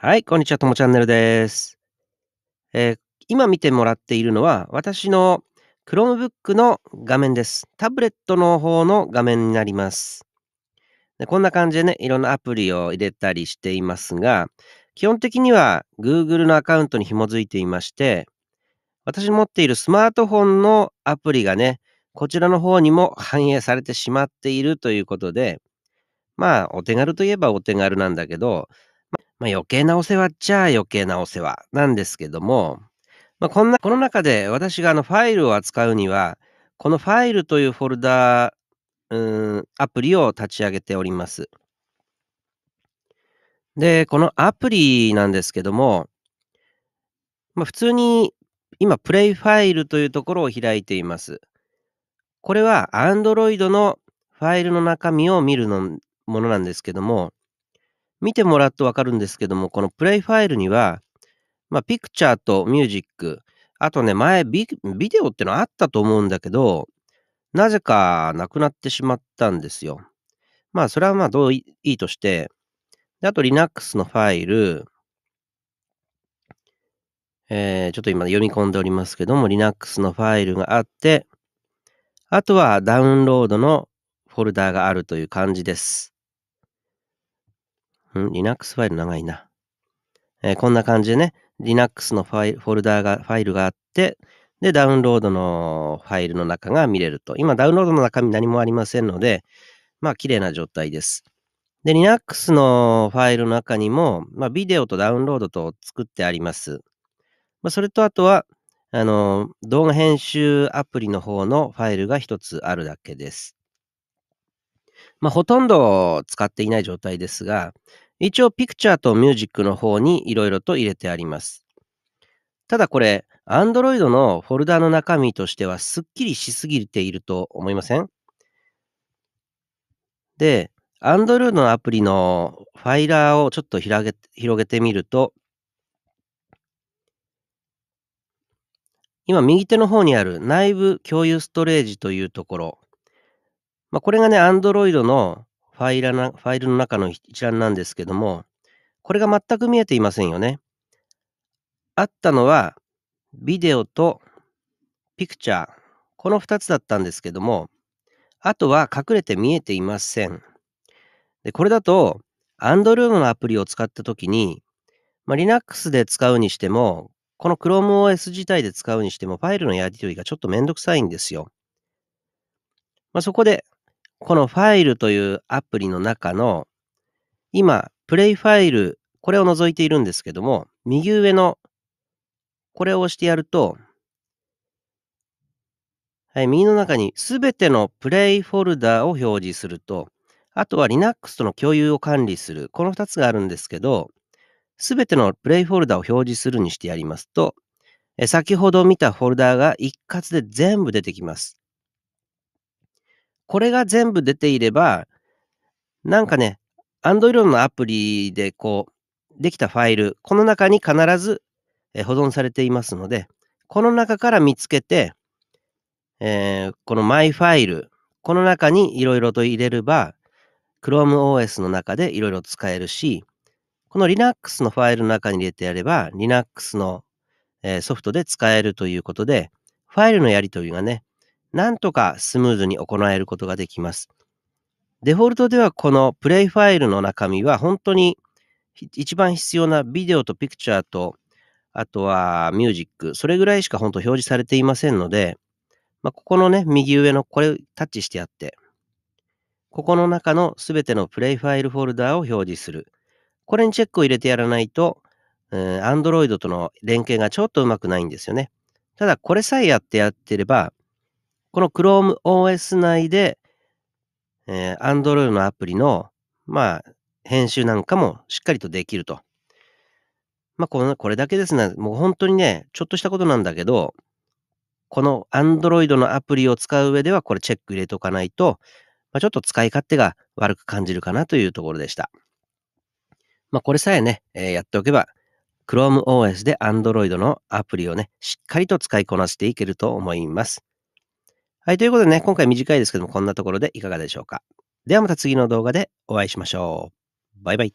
はい、こんにちは、ともチャンネルです。えー、今見てもらっているのは、私の Chromebook の画面です。タブレットの方の画面になります。でこんな感じでね、いろんなアプリを入れたりしていますが、基本的には Google のアカウントに紐づいていまして、私持っているスマートフォンのアプリがね、こちらの方にも反映されてしまっているということで、まあ、お手軽といえばお手軽なんだけど、まあ、余計なお世話っちゃ余計なお世話なんですけども、まあ、こんな、この中で私があのファイルを扱うには、このファイルというフォルダうん、アプリを立ち上げております。で、このアプリなんですけども、まあ、普通に今、プレイファイルというところを開いています。これは Android のファイルの中身を見るのものなんですけども、見てもらうとわかるんですけども、このプレイファイルには、まあ、ピクチャーとミュージック、あとね、前ビ、ビデオってのあったと思うんだけど、なぜかなくなってしまったんですよ。まあ、それはまあ、どういいとして、あと、Linux のファイル、えー、ちょっと今読み込んでおりますけども、Linux のファイルがあって、あとはダウンロードのフォルダーがあるという感じです。うん、Linux ファイル長いな。えー、こんな感じでね、Linux のファイル、フォルダーが、ファイルがあって、で、ダウンロードのファイルの中が見れると。今、ダウンロードの中身何もありませんので、まあ、綺麗な状態です。で、Linux のファイルの中にも、まあ、ビデオとダウンロードと作ってあります。まあ、それと、あとは、あの、動画編集アプリの方のファイルが一つあるだけです。まあ、ほとんど使っていない状態ですが、一応ピクチャーとミュージックの方にいろいろと入れてあります。ただこれ、Android のフォルダの中身としてはすっきりしすぎていると思いませんで、Android のアプリのファイラーをちょっと広げ広げてみると、今右手の方にある内部共有ストレージというところ、まあ、これがね、Android のファイルなファイルの中の一覧なんですけども、これが全く見えていませんよね。あったのは、ビデオとピクチャー。この2つだったんですけども、あとは隠れて見えていません。でこれだと、Android のアプリを使ったときに、まあ、Linux で使うにしても、この ChromeOS 自体で使うにしても、ファイルのやり取りがちょっとめんどくさいんですよ。まあ、そこで、このファイルというアプリの中の、今、プレイファイル、これを除いているんですけども、右上の、これを押してやると、はい、右の中にすべてのプレイフォルダを表示すると、あとは Linux との共有を管理する、この2つがあるんですけど、すべてのプレイフォルダを表示するにしてやりますと、先ほど見たフォルダが一括で全部出てきます。これが全部出ていれば、なんかね、Android のアプリでこう、できたファイル、この中に必ず保存されていますので、この中から見つけて、えー、このマイファイル、この中にいろいろと入れれば、ChromeOS の中でいろいろ使えるし、この Linux のファイルの中に入れてやれば、Linux のソフトで使えるということで、ファイルのやり取りがね、なんとかスムーズに行えることができます。デフォルトではこのプレイファイルの中身は本当に一番必要なビデオとピクチャーとあとはミュージック、それぐらいしか本当表示されていませんので、まあ、ここのね、右上のこれをタッチしてやって、ここの中のすべてのプレイファイルフォルダーを表示する。これにチェックを入れてやらないと、Android との連携がちょっとうまくないんですよね。ただ、これさえやってやってれば、この Chrome OS 内で、えー、Android のアプリの、まあ、編集なんかもしっかりとできると。まあこの、これだけですね。もう本当にね、ちょっとしたことなんだけど、この Android のアプリを使う上では、これチェック入れとかないと、まあ、ちょっと使い勝手が悪く感じるかなというところでした。まあ、これさえね、えー、やっておけば、Chrome OS で Android のアプリをね、しっかりと使いこなしていけると思います。はい、ということでね、今回短いですけども、こんなところでいかがでしょうか。ではまた次の動画でお会いしましょう。バイバイ。